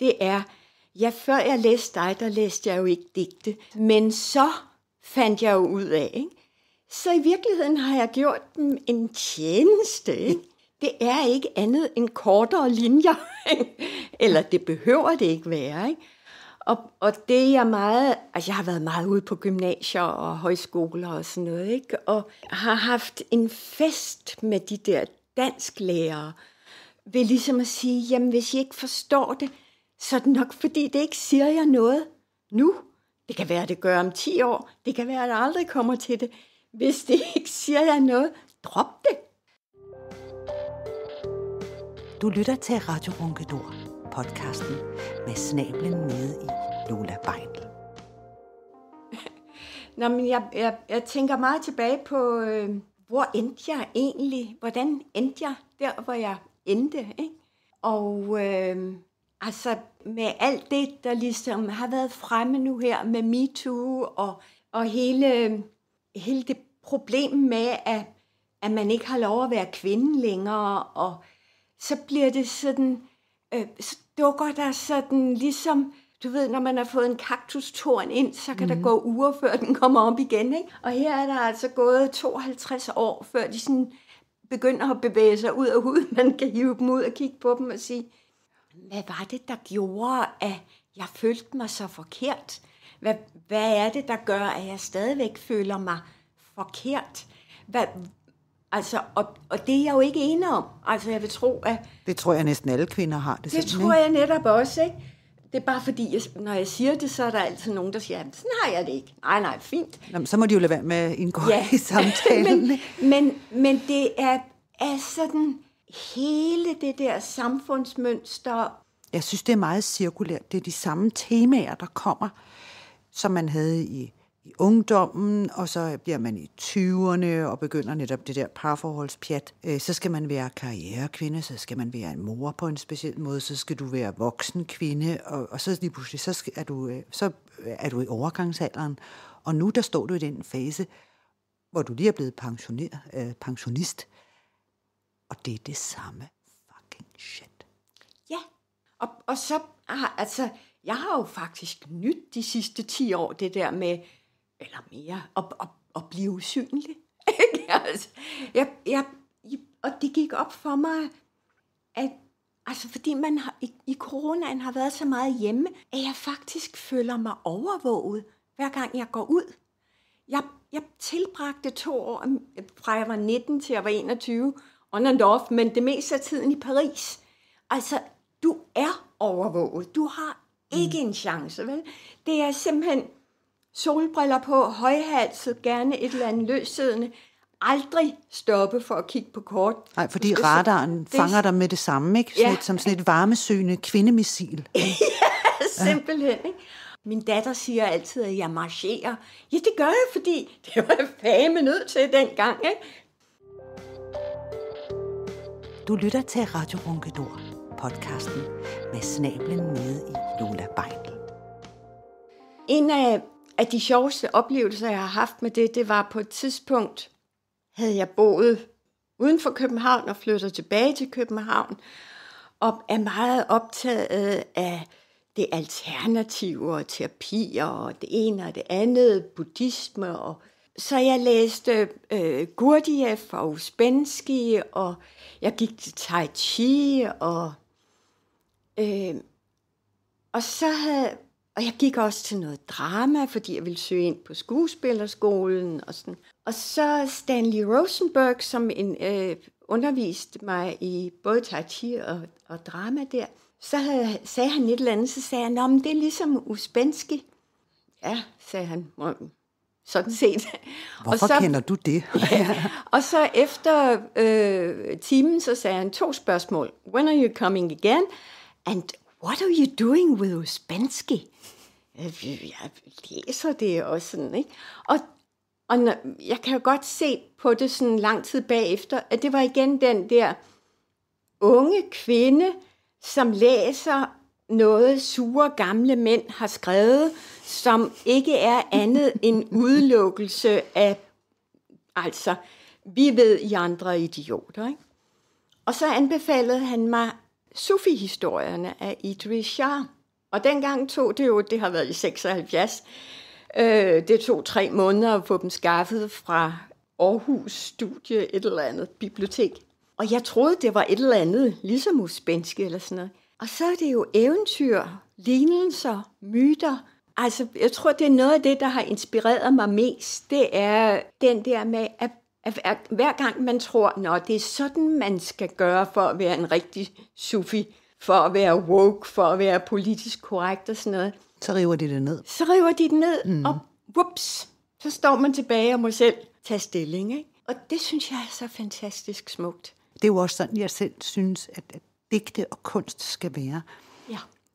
det er, ja, før jeg læste dig, der læste jeg jo ikke digte, men så fandt jeg jo ud af, ikke? Så i virkeligheden har jeg gjort dem en tjeneste, ikke? Det er ikke andet end kortere linjer, eller det behøver det ikke være, ikke? Og, og det er jeg meget, altså jeg har været meget ude på gymnasier og højskoler og sådan noget, ikke? Og har haft en fest med de der dansklærere, ved ligesom at sige, jamen hvis I ikke forstår det, så er det nok, fordi det ikke siger jeg noget nu. Det kan være, det gør om 10 år. Det kan være, at jeg aldrig kommer til det. Hvis det ikke siger jeg noget, drop det. Du lytter til Radio Runkedor, podcasten med snablen nede i Lola Beinl. Nå, men jeg, jeg, jeg tænker meget tilbage på, øh, hvor endte jeg egentlig? Hvordan endte jeg der, hvor jeg endte? Ikke? Og øh, altså med alt det, der ligesom har været fremme nu her med MeToo og, og hele, hele det problem med, at, at man ikke har lov at være kvinde længere, og så bliver det sådan, øh, så dukker der sådan ligesom, du ved, når man har fået en kaktustorn ind, så kan mm. der mhm. gå uger, før den kommer op igen. Ikke? Og her er der altså gået 52 år, før de sådan begynder at bevæge sig ud af huden. Man kan hive dem ud og kigge på dem og sige, hvad var det, der gjorde, at jeg følte mig så forkert? Hvad, hvad er det, der gør, at jeg stadigvæk føler mig forkert? Hvad, altså, og, og det er jeg jo ikke enig om. Altså, jeg vil tro, at... Det tror jeg næsten alle kvinder har. Det, det tror jeg netop også, ikke? Det er bare fordi, jeg, når jeg siger det, så er der altid nogen, der siger, sådan har jeg det ikke. Nej, nej, fint. Jamen, så må de jo lade være med at indgå ja. i samtalen. men, men, men det er, er sådan hele det der samfundsmønster. Jeg synes, det er meget cirkulært. Det er de samme temaer, der kommer, som man havde i, i ungdommen, og så bliver man i 20'erne og begynder netop det der parforholdspjat. Øh, så skal man være karrierekvinde, så skal man være en mor på en speciel måde, så skal du være voksen kvinde, og, og så lige pludselig så skal, er, du, øh, så er du i overgangsalderen. Og nu der står du i den fase, hvor du lige er blevet pensioneret, øh, pensionist, og det er det samme fucking shit. Ja, og, og så har, altså, jeg har jo faktisk nyt de sidste 10 år det der med, eller mere, at, at, at blive usynlig. altså, jeg, jeg, og det gik op for mig, at altså fordi man har, i, i coronaen har været så meget hjemme, at jeg faktisk føler mig overvåget, hver gang jeg går ud. Jeg, jeg tilbragte to år, fra jeg var 19 til jeg var 21, on and off, men det meste af tiden i Paris. Altså, du er overvåget. Du har ikke en chance, vel? Det er simpelthen solbriller på, højhalset, gerne et eller andet løssiddende. Aldrig stoppe for at kigge på kort. Nej, fordi radaren det... fanger dig med det samme, ikke? Sådan ja. et, som sådan et varmesøgende kvindemissil. ja, simpelthen, ikke? Min datter siger altid, at jeg marcherer. Ja, det gør jeg, fordi det var jeg fame nødt til dengang. Ikke? Du lytter til Radio Runkedor, podcasten med snablen nede i Lola Beindel. En af, af de sjoveste oplevelser, jeg har haft med det, det var på et tidspunkt, havde jeg boet uden for København og flyttet tilbage til København, og er meget optaget af det alternative og terapier og det ene og det andet, buddhisme og så jeg læste øh, Gurdjieff og Uspensky, og jeg gik til Tai Chi, og, øh, og så havde, og jeg gik også til noget drama, fordi jeg ville søge ind på skuespillerskolen og sådan. Og så Stanley Rosenberg, som en, øh, underviste mig i både Tai Chi og, og drama der, så havde, sagde han et eller andet, så sagde han, at det er ligesom Uspensky. Ja, sagde han, sådan set. Hvorfor og så, kender du det? ja, og så efter øh, timen, så sagde han to spørgsmål. When are you coming again? And what are you doing with Uspensky? Øh, jeg læser det og sådan, ikke? Og, og jeg kan jo godt se på det sådan lang tid bagefter, at det var igen den der unge kvinde, som læser noget sure gamle mænd har skrevet, som ikke er andet end udelukkelse af, altså, vi ved, I andre er idioter, ikke? Og så anbefalede han mig Sufi-historierne af Idris Shah. Og dengang tog det jo, det har været i 76, øh, det tog tre måneder at få dem skaffet fra Aarhus Studie, et eller andet bibliotek. Og jeg troede, det var et eller andet, ligesom Uspenske eller sådan noget. Og så er det jo eventyr, lignelser, myter, Altså, jeg tror, det er noget af det, der har inspireret mig mest. Det er den der med, at at hver gang man tror, at det er sådan, man skal gøre for at være en rigtig sufi, for at være woke, for at være politisk korrekt og sådan noget. Så river de det ned. Så river de det ned, mm. og whoops, så står man tilbage og må selv tage stilling. Ikke? Og det synes jeg er så fantastisk smukt. Det er jo også sådan, jeg selv synes, at digte og kunst skal være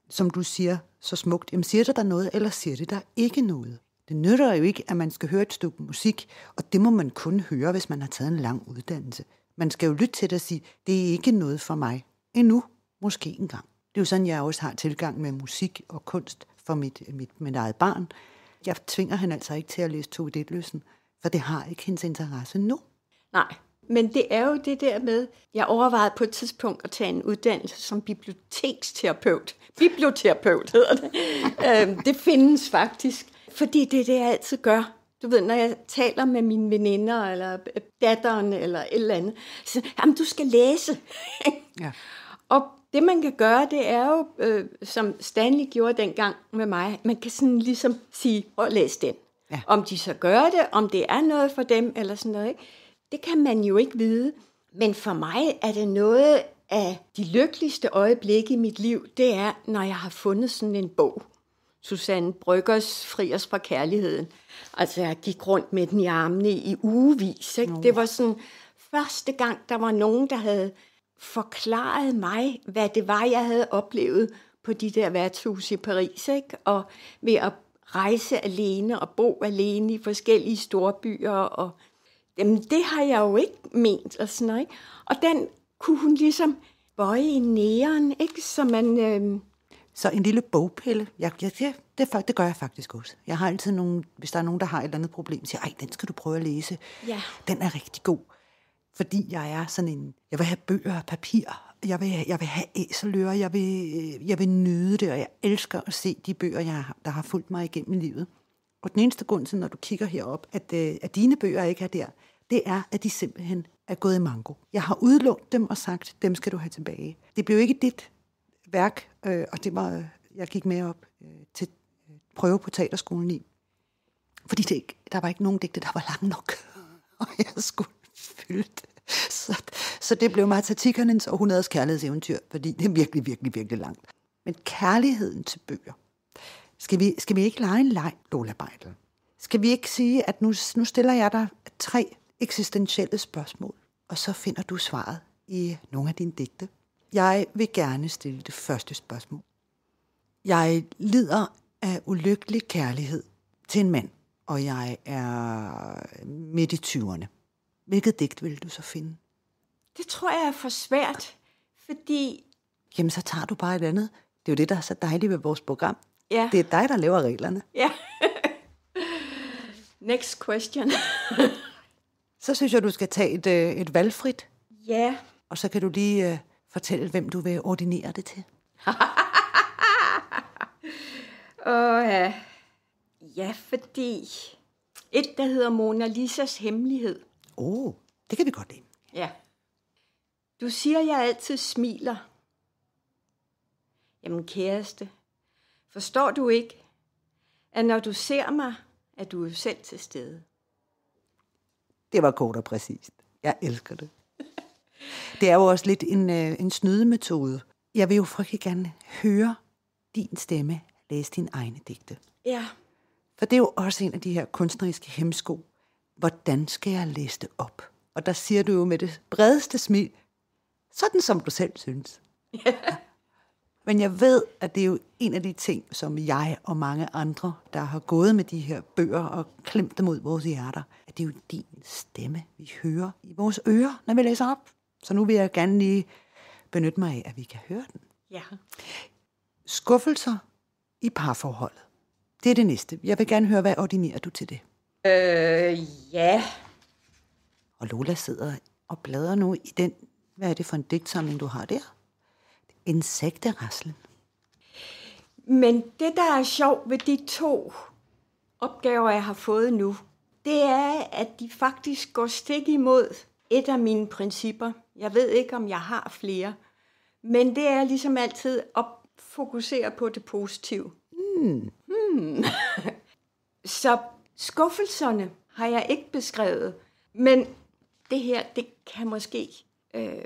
som du siger så smukt, jamen siger det der noget, eller siger det der ikke noget? Det nytter jo ikke, at man skal høre et stykke musik, og det må man kun høre, hvis man har taget en lang uddannelse. Man skal jo lytte til det og sige, det er ikke noget for mig. Endnu, måske engang. Det er jo sådan, jeg også har tilgang med musik og kunst for mit, mit, mit eget barn. Jeg tvinger hende altså ikke til at læse det løsen for det har ikke hendes interesse nu. Nej, men det er jo det der med, jeg overvejede på et tidspunkt at tage en uddannelse som biblioteksterapeut. Biblioterapeut hedder det. øhm, det findes faktisk, fordi det er det, jeg altid gør. Du ved, når jeg taler med mine veninder, eller øh, datteren, eller et eller andet, så jamen, du skal læse. ja. Og det, man kan gøre, det er jo, øh, som Stanley gjorde dengang med mig, man kan sådan ligesom sige, at læs den. Ja. Om de så gør det, om det er noget for dem, eller sådan noget, ikke? Det kan man jo ikke vide. Men for mig er det noget af de lykkeligste øjeblikke i mit liv, det er, når jeg har fundet sådan en bog. Susanne Bryggers Fri os fra kærligheden. Altså, jeg gik rundt med den i armene i ugevis. Ikke? Det var sådan første gang, der var nogen, der havde forklaret mig, hvad det var, jeg havde oplevet på de der værtshus i Paris. Ikke? Og ved at rejse alene og bo alene i forskellige store byer og jamen det har jeg jo ikke ment og sådan noget. Ikke? Og den kunne hun ligesom bøje i næren, ikke? Så man... Øh... Så en lille bogpille. Jeg, jeg, det, det, det gør jeg faktisk også. Jeg har altid nogen, hvis der er nogen, der har et eller andet problem, siger, ej, den skal du prøve at læse. Ja. Den er rigtig god. Fordi jeg er sådan en, jeg vil have bøger og papir, jeg vil, jeg vil have æseløre, jeg vil, øh, jeg vil nyde det, og jeg elsker at se de bøger, jeg har, der har fulgt mig igennem livet. Og den eneste grund til, når du kigger herop, at, øh, at dine bøger ikke er der, det er, at de simpelthen er gået i mango. Jeg har udlånt dem og sagt, dem skal du have tilbage. Det blev ikke dit værk, øh, og det var, jeg gik med op øh, til øh, prøve på teaterskolen i. Fordi det, der var ikke nogen digte, der var lang nok, og jeg skulle fylde det. Så, så det blev matematikkernes århundredes kærlighedseventyr, fordi det er virkelig, virkelig, virkelig langt. Men kærligheden til bøger, skal vi, skal vi ikke lege en leg, Lola Beidl? Skal vi ikke sige, at nu, nu stiller jeg dig tre eksistentielle spørgsmål, og så finder du svaret i nogle af dine digte? Jeg vil gerne stille det første spørgsmål. Jeg lider af ulykkelig kærlighed til en mand, og jeg er midt i 20'erne. Hvilket digt vil du så finde? Det tror jeg er for svært, fordi... Jamen, så tager du bare et andet. Det er jo det, der er så dejligt ved vores program. Ja. Det er dig, der laver reglerne. Ja. Next question. så synes jeg, du skal tage et, øh, et valgfrit. Ja. Og så kan du lige uh, fortælle, hvem du vil ordinere det til. og ja. ja, fordi et, der hedder Mona Lisas hemmelighed. Åh, oh, det kan vi godt lide. Ja. Du siger, jeg altid smiler. Jamen kæreste, Forstår du ikke, at når du ser mig, at du er selv til stede? Det var kort og præcist. Jeg elsker det. Det er jo også lidt en, øh, en snydemetode. Jeg vil jo frygtelig gerne høre din stemme læse din egne digte. Ja. For det er jo også en af de her kunstneriske hemsko. Hvordan skal jeg læse det op? Og der siger du jo med det bredeste smil, sådan som du selv synes. Ja. Men jeg ved, at det er jo en af de ting, som jeg og mange andre, der har gået med de her bøger og klemt dem ud vores hjerter, at det er jo din stemme, vi hører i vores ører, når vi læser op. Så nu vil jeg gerne lige benytte mig af, at vi kan høre den. Ja. Skuffelser i parforholdet. Det er det næste. Jeg vil gerne høre, hvad ordinerer du til det? Øh, ja. Og Lola sidder og bladrer nu i den. Hvad er det for en digtsamling, du har der? insekteraslen. Men det, der er sjovt ved de to opgaver, jeg har fået nu, det er, at de faktisk går stik imod et af mine principper. Jeg ved ikke, om jeg har flere, men det er ligesom altid at fokusere på det positive. Mm. Hmm. hmm. Så skuffelserne har jeg ikke beskrevet, men det her, det kan måske øh,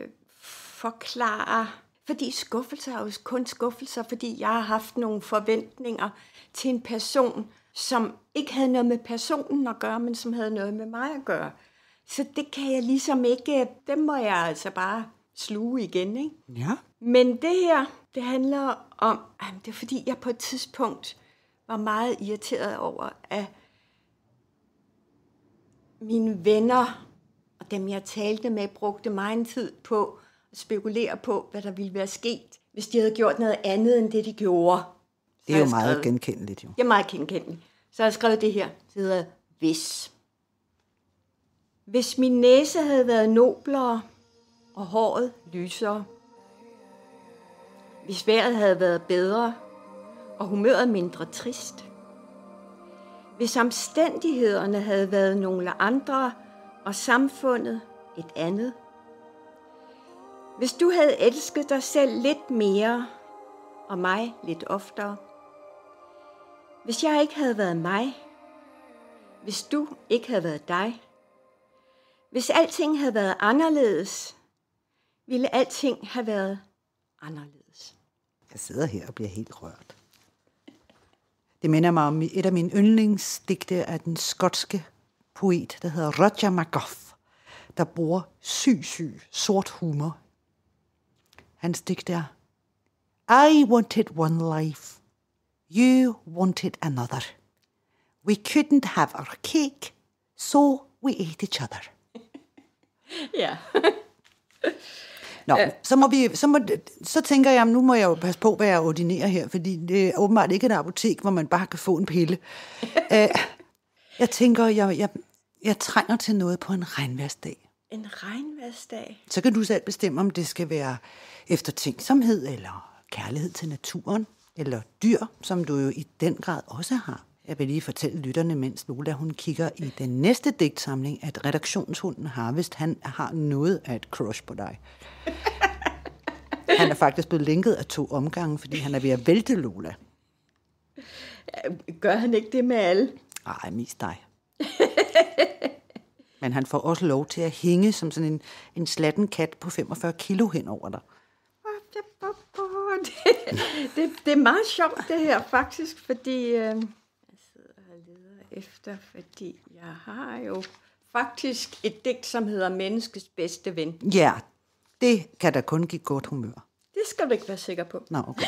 forklare fordi skuffelser er jo kun skuffelser, fordi jeg har haft nogle forventninger til en person, som ikke havde noget med personen at gøre, men som havde noget med mig at gøre. Så det kan jeg ligesom ikke, dem må jeg altså bare sluge igen, ikke? Ja. Men det her, det handler om, at det er fordi, jeg på et tidspunkt var meget irriteret over, at mine venner og dem, jeg talte med, brugte meget tid på spekulerer på, hvad der ville være sket, hvis de havde gjort noget andet end det, de gjorde. det er jo skrevet, meget genkendeligt, jo. Det er meget genkendeligt. Så har jeg skrevet det her, det hedder Hvis. Hvis min næse havde været noblere og håret lysere, hvis vejret havde været bedre og humøret mindre trist, hvis omstændighederne havde været nogle andre og samfundet et andet, hvis du havde elsket dig selv lidt mere og mig lidt oftere. Hvis jeg ikke havde været mig. Hvis du ikke havde været dig. Hvis alting havde været anderledes, ville alting have været anderledes. Jeg sidder her og bliver helt rørt. Det minder mig om et af mine yndlingsdigte af den skotske poet, der hedder Roger McGough, der bruger syg, syg, sort humor Hans digt er, I wanted one life. You wanted another. We couldn't have our cake, so we ate each other. ja. Nå, så, må vi, så, må, så tænker jeg, nu må jeg jo passe på, hvad jeg ordinerer her, fordi det er åbenbart ikke et apotek, hvor man bare kan få en pille. Æ, øh, jeg tænker, jeg, jeg, jeg trænger til noget på en regnværsdag. En regnværsdag. Så kan du selv bestemme, om det skal være eftertænksomhed eller kærlighed til naturen eller dyr, som du jo i den grad også har. Jeg vil lige fortælle lytterne, mens Lola hun kigger i den næste digtsamling, at redaktionshunden har, hvis han har noget af et crush på dig. Han er faktisk blevet linket af to omgange, fordi han er ved at vælte Lola. Gør han ikke det med alle? Nej, mest dig. Men han får også lov til at hænge som sådan en, en slatten kat på 45 kilo hen over dig. Det, det, det er meget sjovt det her faktisk, fordi øh, jeg sidder og leder efter, fordi jeg har jo faktisk et digt, som hedder Menneskets bedste ven. Ja, det kan da kun give godt humør. Det skal du ikke være sikker på. Nå, okay.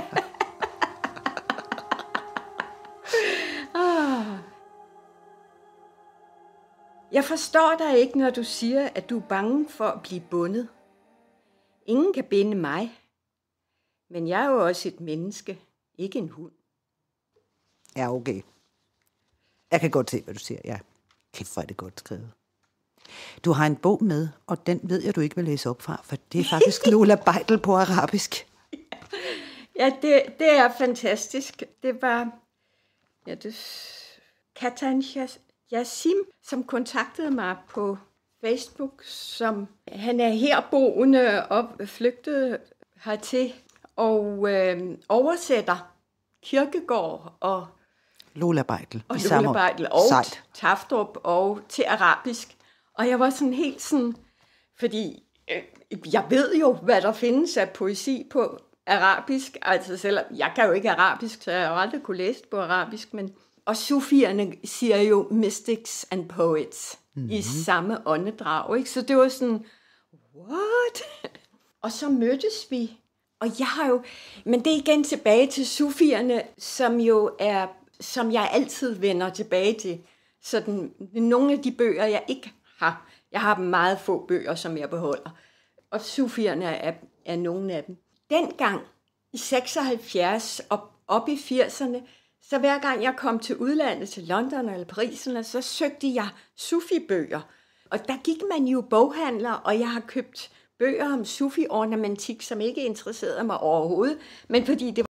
Jeg forstår dig ikke, når du siger, at du er bange for at blive bundet. Ingen kan binde mig. Men jeg er jo også et menneske, ikke en hund. Ja, okay. Jeg kan godt se, hvad du siger. Ja, kæft, for, er det godt skrevet. Du har en bog med, og den ved jeg, du ikke vil læse op fra, for det er faktisk Lola Beitel på arabisk. Ja, det, det er fantastisk. Det var ja, det, Katanjas Yasim, som kontaktede mig på Facebook, som han er herboende og flygtet hertil og øh, oversætter Kirkegård og Lola Beidel. Og Lola Beidel og Taftrup og til arabisk. Og jeg var sådan helt sådan, fordi øh, jeg ved jo, hvad der findes af poesi på arabisk. Altså selvom, jeg kan jo ikke arabisk, så jeg har aldrig kunne læse på arabisk, men og sufierne siger jo mystics and poets mm-hmm. i mhm. samme åndedrag. Ikke? Så det var sådan, what? og så mødtes vi. Og jeg har jo, men det er igen tilbage til sufierne, som jo er, som jeg altid vender tilbage til. Sådan, nogle af de bøger, jeg ikke har. Jeg har meget få bøger, som jeg beholder. Og sufierne er, er nogle af dem. Dengang i 76 og op i 80'erne, så hver gang jeg kom til udlandet, til London eller Paris, så søgte jeg sufibøger. Og der gik man jo boghandler, og jeg har købt bøger om sufi-ornamentik, som ikke interesserede mig overhovedet, men fordi det